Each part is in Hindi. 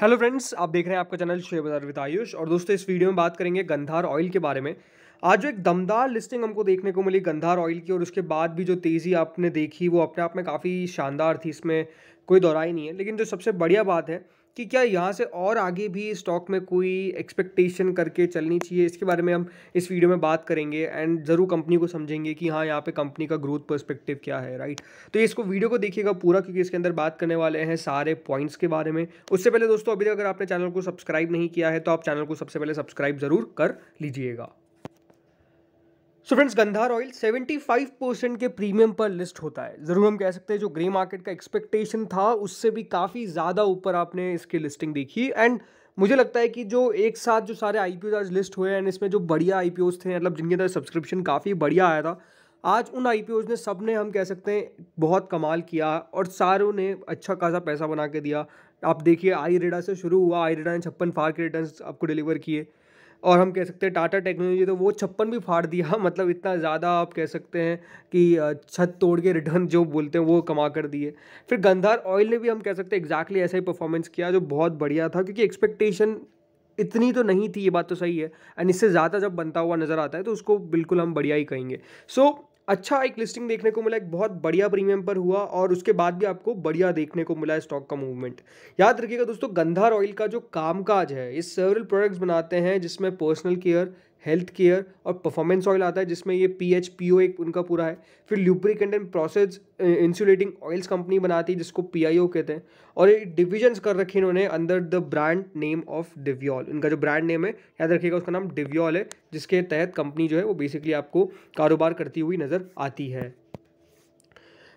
हेलो फ्रेंड्स आप देख रहे हैं आपका चैनल शेयर बाजार विद आयुष और दोस्तों इस वीडियो में बात करेंगे गंधार ऑयल के बारे में आज जो एक दमदार लिस्टिंग हमको देखने को मिली गंधार ऑयल की और उसके बाद भी जो तेज़ी आपने देखी वो अपने आप में काफ़ी शानदार थी इसमें कोई दोहराई नहीं है लेकिन जो सबसे बढ़िया बात है कि क्या यहाँ से और आगे भी स्टॉक में कोई एक्सपेक्टेशन करके चलनी चाहिए इसके बारे में हम इस वीडियो में बात करेंगे एंड ज़रूर कंपनी को समझेंगे कि हाँ यहाँ पे कंपनी का ग्रोथ पर्सपेक्टिव क्या है राइट तो इसको वीडियो को देखिएगा पूरा क्योंकि इसके अंदर बात करने वाले हैं सारे पॉइंट्स के बारे में उससे पहले दोस्तों अभी तक अगर आपने चैनल को सब्सक्राइब नहीं किया है तो आप चैनल को सबसे पहले सब्सक्राइब ज़रूर कर लीजिएगा so friends Gandhar oil 75 percent के प्रीमियम पर लिस्ट होता है ज़रूर हम कह सकते हैं जो ग्रे मार्केट का एक्सपेक्टेशन था उससे भी काफ़ी ज़्यादा ऊपर आपने इसकी लिस्टिंग देखी एंड मुझे लगता है कि जो एक साथ जो सारे आई पी आज लिस्ट हुए एंड इसमें जो बढ़िया आई पी थे मतलब जिनके अंदर सब्सक्रिप्शन काफ़ी बढ़िया आया था आज उन आई पी ने सब ने हम कह सकते हैं बहुत कमाल किया और सारों ने अच्छा खासा पैसा बना के दिया आप देखिए आई रेडा से शुरू हुआ आई रेडा ने छप्पन फार के रिटर्न आपको डिलीवर किए और हम कह सकते हैं टाटा टेक्नोलॉजी तो वो छप्पन भी फाड़ दिया मतलब इतना ज़्यादा आप कह सकते हैं कि छत तोड़ के रिटर्न जो बोलते हैं वो कमा कर दिए फिर गंधार ऑयल ने भी हम कह सकते हैं एग्जैक्टली ऐसा ही परफॉर्मेंस किया जो बहुत बढ़िया था क्योंकि एक्सपेक्टेशन इतनी तो नहीं थी ये बात तो सही है एंड इससे ज़्यादा जब बनता हुआ नज़र आता है तो उसको बिल्कुल हम बढ़िया ही कहेंगे सो so, अच्छा एक लिस्टिंग देखने को मिला एक बहुत बढ़िया प्रीमियम पर हुआ और उसके बाद भी आपको बढ़िया देखने को मिला स्टॉक का मूवमेंट याद रखिएगा दोस्तों गंधार ऑयल का जो कामकाज है ये सेवरल प्रोडक्ट्स बनाते हैं जिसमें पर्सनल केयर हेल्थ केयर और परफॉर्मेंस ऑयल आता है जिसमें ये पी एच पी ओ एक उनका पूरा है फिर lubricant and process insulating oils company बनाती है जिसको पी आई ओ कहते हैं और ये डिविजन्स कर रखे इन्होंने under the brand name of Divyol इनका जो ब्रांड नेम है याद रखिएगा उसका नाम डिव्योल है जिसके तहत कंपनी जो है वो बेसिकली आपको कारोबार करती हुई नज़र आती है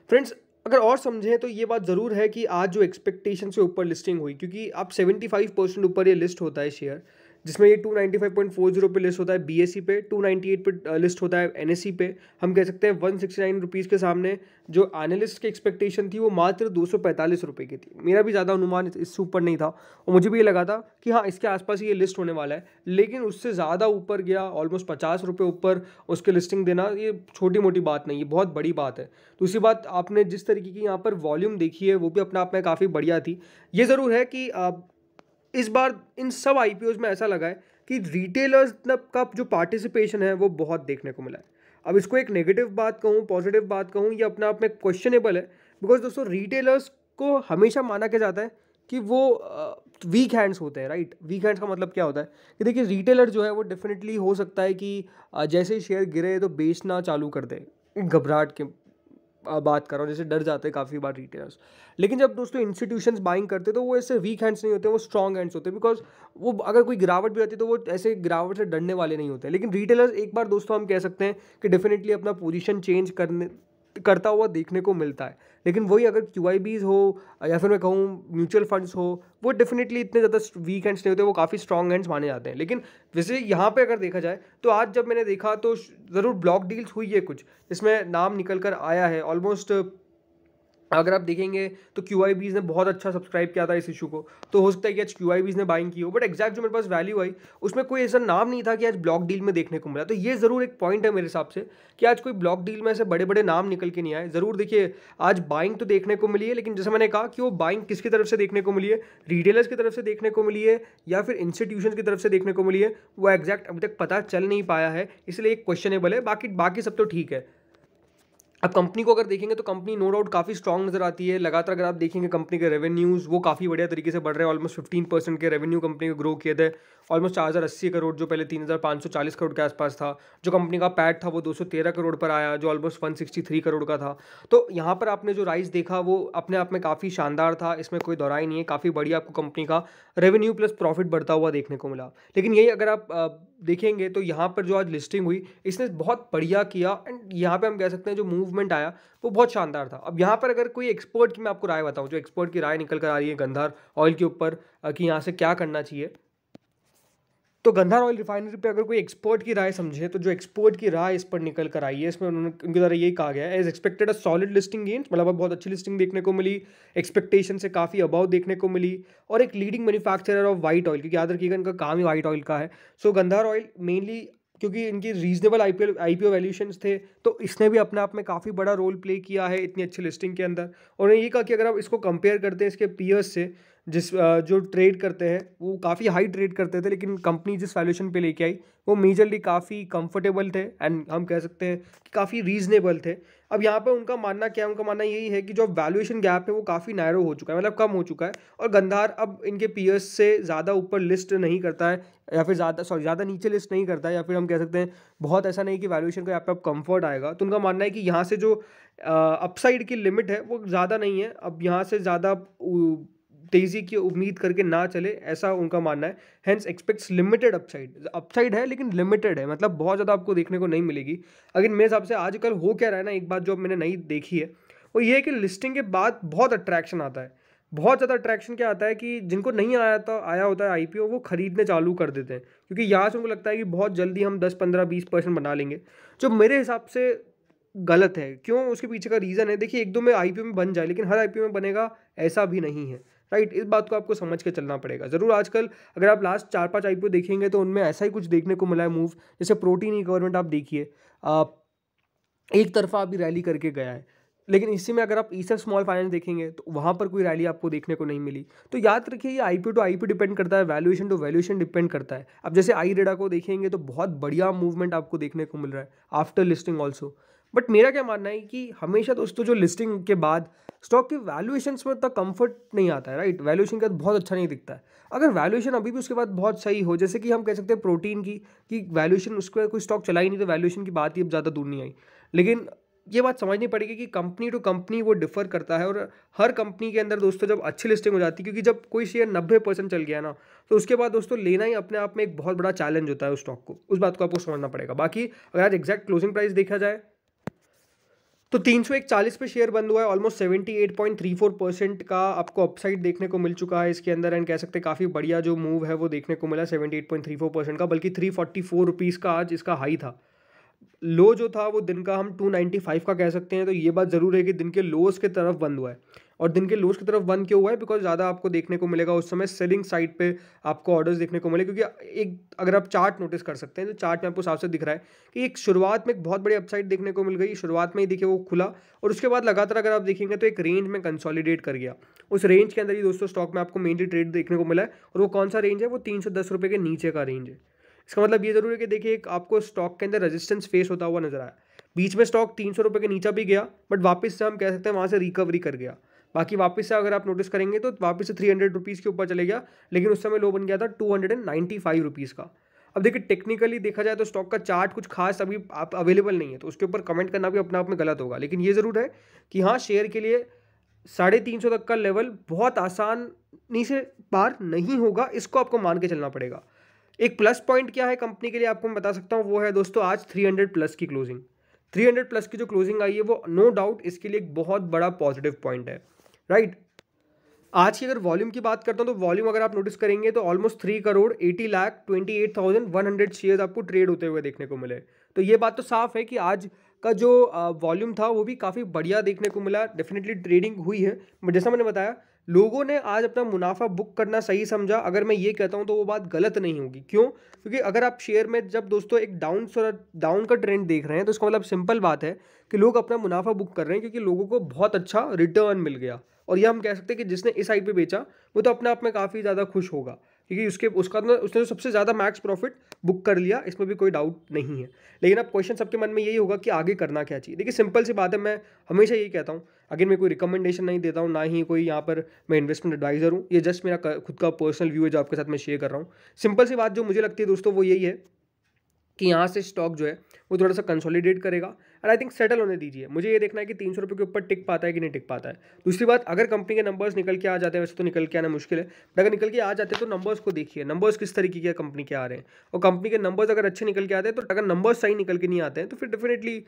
फ्रेंड्स अगर और समझें तो ये बात ज़रूर है कि आज जो एक्सपेक्टेशन से ऊपर लिस्टिंग हुई क्योंकि आप सेवेंटी फाइव परसेंट ऊपर ये लिस्ट होता है शेयर जिसमें ये two ninety five point four zero पे लिस्ट होता है बी एस सी पे टू नाइन्टी एट पे लिस्ट uh, होता है एन एस सी पे हम कह सकते हैं वन सिक्सटी नाइन रुपीज़ के सामने जो एनालिस्ट की एक्सपेक्टेशन थी वो मात्र दो सौ पैंतालीस रुपये की थी मेरा भी ज़्यादा अनुमान इससे ऊपर नहीं था और मुझे भी ये लगा था कि हाँ इसके आसपास ये लिस्ट होने वाला है लेकिन उससे ज़्यादा ऊपर गया ऑलमोस्ट पचास रुपये ऊपर उसके लिस्टिंग देना ये छोटी मोटी बात नहीं है बहुत बड़ी बात है दूसरी बात आपने जिस तरीके की यहाँ पर वॉल्यूम देखी है वो भी अपना आप में काफ़ी बढ़िया थी ये ज़रूर है कि इस बार इन सब आई में ऐसा लगा है कि रिटेलर्स का जो पार्टिसिपेशन है वो बहुत देखने को मिला है अब इसको एक नेगेटिव बात कहूँ पॉजिटिव बात कहूँ ये अपने आप में क्वेश्चनेबल है बिकॉज दोस्तों रिटेलर्स को हमेशा माना के जाता है कि वो वीक हैंड्स होते हैं राइट वीक हैंड्स का मतलब क्या होता है कि देखिए रिटेलर जो है वो डेफिनेटली हो सकता है कि जैसे ही शेयर गिरे तो बेचना चालू कर दे घबराहट के बात कर रहा हूँ जैसे डर जाते हैं काफ़ी बार रिटेलर्स लेकिन जब दोस्तों इंस्टीट्यूशन बाइंग करते तो वो ऐसे वीक हैंड्स नहीं होते वो स्ट्रॉन्ग हैंड्स होते बिकॉज वो अगर कोई गिरावट भी आती है तो वो ऐसे गिरावट से डरने वाले नहीं होते लेकिन रिटेलर्स एक बार दोस्तों हम कह सकते हैं कि डेफिनेटली अपना पोजिशन चेंज करने करता हुआ देखने को मिलता है लेकिन वही अगर क्यू हो या फिर मैं कहूँ म्यूचुअल फंड्स हो वो डेफिनेटली इतने ज़्यादा वीक हैंड्स नहीं होते वो काफ़ी स्ट्रॉन्ग हैंड्स माने जाते हैं लेकिन वैसे यहाँ पे अगर देखा जाए तो आज जब मैंने देखा तो ज़रूर ब्लॉक डील्स हुई है कुछ इसमें नाम निकल कर आया है ऑलमोस्ट अगर आप देखेंगे तो क्यू आई बीज ने बहुत अच्छा सब्सक्राइब किया था इस इशू को तो हो सकता है कि आज क्यू आई बीज ने बाइंग की हो बट एग्जैक्ट जो मेरे पास वैल्यू आई उसमें कोई ऐसा नाम नहीं था कि आज ब्लॉक डील में देखने को मिला तो ये ज़रूर एक पॉइंट है मेरे हिसाब से कि आज कोई ब्लॉक डील में ऐसे बड़े बड़े नाम निकल के नहीं आए ज़रूर देखिए आज बाइंग तो देखने को मिली है लेकिन जैसे मैंने कहा कि वो बाइंग किसकी तरफ से देखने को मिली है रिटेलर्स की तरफ से देखने को मिली है या फिर इंस्टीट्यूशन की तरफ से देखने को मिली है वो एग्जैक्ट अभी तक पता चल नहीं पाया है इसलिए एक क्वेश्चनेबल है बाकी बाकी सब तो ठीक है अब कंपनी को अगर देखेंगे तो कंपनी नो डाउट काफ़ी स्ट्रॉग नज़र आती है लगातार अगर आप देखेंगे कंपनी के रेवेन्यूज़ वो काफ़ी बढ़िया तरीके से बढ़ रहे हैं ऑलमोस्ट फिफ्टीन परसेंट के रेवेन्यू कंपनी के ग्रो किए थे ऑलमोस्ट चार हज़ार अस्सी करोड़ जो पहले तीन हज़ार पाँच सौ चालीस करोड़ के आसपास था जो कंपनी का पैट था वो दो सौ तेरह करोड़ पर आया जो almost one sixty three crore का था तो यहाँ पर आपने जो राइस देखा वो अपने आप में काफ़ी शानदार था इसमें कोई दोहराई नहीं है काफ़ी बढ़िया आपको कंपनी का रेवेन्यू प्लस प्रॉफिट बढ़ता हुआ देखने को मिला लेकिन यही अगर आप देखेंगे तो यहाँ पर जो आज लिस्टिंग हुई इसने बहुत बढ़िया किया एंड यहाँ पर हम कह सकते हैं जो मूव मूवमेंट आया वो बहुत शानदार था अब यहाँ पर अगर कोई एक्सपर्ट की मैं आपको राय बताऊँ जो एक्सपर्ट की राय निकल कर आ रही है गंधार ऑयल के ऊपर कि यहाँ से क्या करना चाहिए तो गंधार ऑयल रिफाइनरी पे अगर कोई एक्सपोर्ट की राय समझे तो जो एक्सपोर्ट की राय इस पर निकल कर आई है इसमें उन्होंने उनके द्वारा यही कहा गया है as expected a solid listing gain मतलब बहुत अच्छी लिस्टिंग देखने को मिली एक्सपेक्टेशन से काफ़ी अबाव देखने को मिली और एक leading manufacturer of white oil क्योंकि याद रखिएगा इनका काम ही वाइट ऑयल का है so so, Gandhar oil mainly क्योंकि इनकी reasonable I P L valuation थे तो इसने भी अपने आप में काफ़ी बड़ा रोल प्ले किया है इतनी अच्छी लिस्टिंग के अंदर और ये कहा कि अगर आप इसको कंपेयर करते हैं इसके पीयर्स से जिस जो ट्रेड करते हैं वो काफ़ी हाई ट्रेड करते थे लेकिन कंपनी जिस वैल्यूशन पे लेके आई वो मेजरली काफ़ी कंफर्टेबल थे एंड हम कह सकते हैं कि काफ़ी रीजनेबल थे अब यहाँ पर उनका मानना क्या है उनका मानना यही है कि जो वैल्यूएशन गैप है वो काफ़ी नैरो हो चुका है मतलब कम हो चुका है और गंधार अब इनके पीयर्स से ज़्यादा ऊपर लिस्ट नहीं करता है या फिर ज़्यादा सॉरी ज़्यादा नीचे लिस्ट नहीं करता है या फिर हम कह सकते हैं बहुत ऐसा नहीं कि वैल्यूएशन का यहाँ पर अब कंफर्ट आएगा तो उनका मानना है कि यहाँ से जो अपसाइड की लिमिट है वो ज़्यादा नहीं है अब यहाँ से ज़्यादा तेज़ी की उम्मीद करके ना चले ऐसा उनका मानना है hence expects limited upside upside है लेकिन लिमिटेड है मतलब बहुत ज़्यादा आपको देखने को नहीं मिलेगी अगर मेरे हिसाब से आजकल हो क्या रहा है ना एक बात जो मैंने नहीं देखी है वो ये है कि लिस्टिंग के बाद बहुत अट्रैक्शन आता है बहुत ज़्यादा अट्रैक्शन क्या आता है कि जिनको नहीं आया था तो, आया होता है आईपीओ वो ख़रीदने चालू कर देते हैं क्योंकि यहाँ से उनको लगता है कि बहुत जल्दी हम दस पंद्रह बीस परसेंट बना लेंगे जो मेरे हिसाब से गलत है क्यों उसके पीछे का रीज़न है देखिए एक दो में आई में बन जाए लेकिन हर आई में बनेगा ऐसा भी नहीं है राइट इस बात को आपको समझ के चलना पड़ेगा ज़रूर आजकल अगर आप लास्ट चार पाँच आईपीओ देखेंगे तो उनमें ऐसा ही कुछ देखने को मिला है मूव जैसे प्रोटीन ई गवर्नमेंट आप देखिए एक तरफा अभी रैली करके गया है लेकिन इसी में अगर आप ई सब स्मॉल फाइनेंस देखेंगे तो वहाँ पर कोई रैली आपको देखने को नहीं मिली तो याद रखिए ये आई टू आई डिपेंड करता है वैल्यूएशन टू वैल्यूएशन डिपेंड करता है अब जैसे आई रेडा को देखेंगे तो बहुत बढ़िया मूवमेंट आपको देखने को मिल रहा है आफ्टर लिस्टिंग ऑल्सो बट मेरा क्या मानना है कि हमेशा दोस्तों जो लिस्टिंग के बाद स्टॉक के वैल्यूएशन में उतना कंफर्ट नहीं आता है राइट वैल्यूएशन का बहुत अच्छा नहीं दिखता है अगर वैल्यूएशन अभी भी उसके बाद बहुत सही हो जैसे कि हम कह सकते हैं प्रोटीन की कि वैल्यूएशन उसको कोई स्टॉक चला ही नहीं तो वैल्यूएशन की बात ही अब ज़्यादा दूर नहीं आई लेकिन ये बात समझनी पड़ेगी कि कंपनी टू कंपनी वो डिफर करता है और हर कंपनी के अंदर दोस्तों जब अच्छी लिस्टिंग हो जाती है क्योंकि जब कोई शेयर नब्बे परसेंट चल गया ना तो उसके बाद दोस्तों लेना ही अपने आप में एक बहुत बड़ा चैलेंज होता है उस स्टॉक को उस बात को आपको समझना पड़ेगा बाकी अगर आज एग्जैक्ट क्लोजिंग प्राइस देखा जाए तो तीन सौ एक चालीस पे शेयर बंद हुआ है almost seventy eight point three four percent का आपको अपसाइड देखने को मिल चुका है इसके अंदर एंड कह सकते हैं काफ़ी बढ़िया जो मूव है वो देखने को मिला seventy eight point three four percent का बल्कि थ्री फोर्टी फोर रुपीज़ का आज इसका हाई था लो जो था वो दिन का हम टू नाइन्टी फाइव का कह सकते हैं तो ये बात ज़रूर है कि दिन के लोज के तरफ बंद हुआ है और दिन के लोज की तरफ बंद क्यों हुआ है बिकॉज ज़्यादा आपको देखने को मिलेगा उस समय सेलिंग साइड पे आपको ऑर्डर्स देखने को मिले क्योंकि एक अगर आप चार्ट नोटिस कर सकते हैं तो चार्ट में आपको साफ से दिख रहा है कि एक शुरुआत में एक बहुत बड़ी अपसाइड देखने को मिल गई शुरुआत में ही देखिए वो खुला और उसके बाद लगातार अगर आप देखेंगे तो एक रेंज में कंसॉलीडेट कर गया उस रेंज के अंदर ही दोस्तों स्टॉक में आपको मेनली ट्रेड देखने को मिला है और वो कौन सा रेंज है वो तीन के नीचे का रेंज है इसका मतलब ये जरूर है कि देखिए एक आपको स्टॉक के अंदर रेजिस्टेंस फेस होता हुआ नजर आया बीच में स्टॉक तीन सौ रुपये के नीचे भी गया बट वापस से हम कह सकते हैं वहाँ से रिकवरी कर गया बाकी वापस से अगर आप नोटिस करेंगे तो वापस से थ्री हंड्रेड रुपीज़ के ऊपर चले गया लेकिन उस समय लो बन गया था two hundred and ninety five rupees का अब देखिए टेक्निकली देखा जाए तो स्टॉक का चार्ट कुछ खास अभी आप अवेलेबल नहीं है तो उसके ऊपर कमेंट करना भी अपने आप में गलत होगा लेकिन ये ज़रूर है कि हाँ शेयर के लिए साढ़े तीन सौ तक का लेवल बहुत आसानी से पार नहीं होगा इसको आपको मान के चलना पड़ेगा एक प्लस पॉइंट क्या है कंपनी के लिए आपको मैं बता सकता हूँ वो है दोस्तों आज थ्री हंड्रेड प्लस की क्लोजिंग थ्री हंड्रेड प्लस की जो क्लोजिंग आई है वो नो no डाउट इसके लिए एक बहुत बड़ा पॉजिटिव पॉइंट है राइट आज की अगर वॉल्यूम की बात करता हूँ तो वॉल्यूम अगर आप नोटिस करेंगे तो almost three crore eighty lakh twenty eight thousand one hundred share आपको ट्रेड होते हुए देखने को मिले तो ये बात तो साफ है कि आज का जो वॉल्यूम था वो भी काफ़ी बढ़िया देखने को मिला डेफिनेटली ट्रेडिंग हुई है बट जैसा मैंने बताया लोगों ने आज अपना मुनाफा बुक करना सही समझा अगर मैं ये कहता हूँ तो वो बात गलत नहीं होगी क्यों क्योंकि अगर आप शेयर में जब दोस्तों एक डाउन डाउन का ट्रेंड देख रहे हैं तो इसका मतलब सिंपल बात है कि लोग अपना मुनाफा बुक कर रहे हैं क्योंकि लोगों को बहुत अच्छा रिटर्न मिल गया और यह हम कह सकते हैं कि जिसने इस हाइट बेचा वो तो अपने आप में काफ़ी ज़्यादा खुश होगा क्योंकि उसके उसका ना तो, उसने तो सबसे ज़्यादा मैक्स प्रॉफिट बुक कर लिया इसमें भी कोई डाउट नहीं है लेकिन अब क्वेश्चन सबके मन में यही होगा कि आगे करना क्या चाहिए देखिए सिंपल सी बात है मैं हमेशा यही कहता हूँ अगेन मैं कोई रिकमेंडेशन नहीं देता हूँ ना ही कोई यहाँ पर मैं इन्वेस्टमेंट एडवाइज़र हूँ ये जस्ट मेरा खुद का पर्सनल व्यू है जो आपके साथ मैं शेयर कर रहा हूँ सिंपल सी बात जो मुझे लगती है दोस्तों वो यही है कि यहाँ से स्टॉक जो है वो थोड़ा सा कंसोलिडेट करेगा और आई थिंक सेटल होने दीजिए मुझे ये देखना है कि तीन सौ रुपये के ऊपर टिक पाता है कि नहीं टिक पाता है दूसरी बात अगर कंपनी के नंबर्स निकल के आ जाते हैं वैसे तो निकल के आना मुश्किल है बट अगर निकल के आ जाते हैं तो नंबर्स को देखिए नंबर्स किस तरीके के कंपनी के आ रहे हैं और कंपनी के नंबर्स अगर अच्छे निकल के आते हैं तो अगर नंबर्स सही निकल के नहीं आते हैं तो फिर डेफिनेटली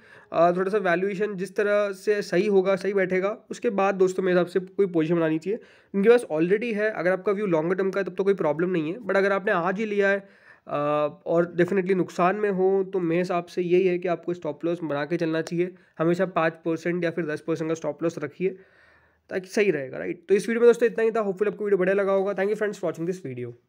थोड़ा सा वैल्यूएशन जिस तरह से सही होगा सही बैठेगा उसके बाद दोस्तों मेरे हिसाब से कोई पोजिशन बनानी चाहिए उनके पास ऑलरेडी है अगर आपका व्यू लॉन्गर टर्म का है तब तो कोई प्रॉब्लम नहीं है बट अगर आपने आज ही लिया है और डेफिनेटली नुकसान में हो तो मेरे हिसाब से यही है कि आपको स्टॉप लॉस बना के चलना चाहिए हमेशा पाँच परसेंट या फिर दस परसेंट का स्टॉप लॉस रखिए ताकि सही रहेगा राइट तो इस वीडियो में दोस्तों इतना ही था होपफुल आपको वीडियो बढ़िया लगा होगा thank you friends watching this video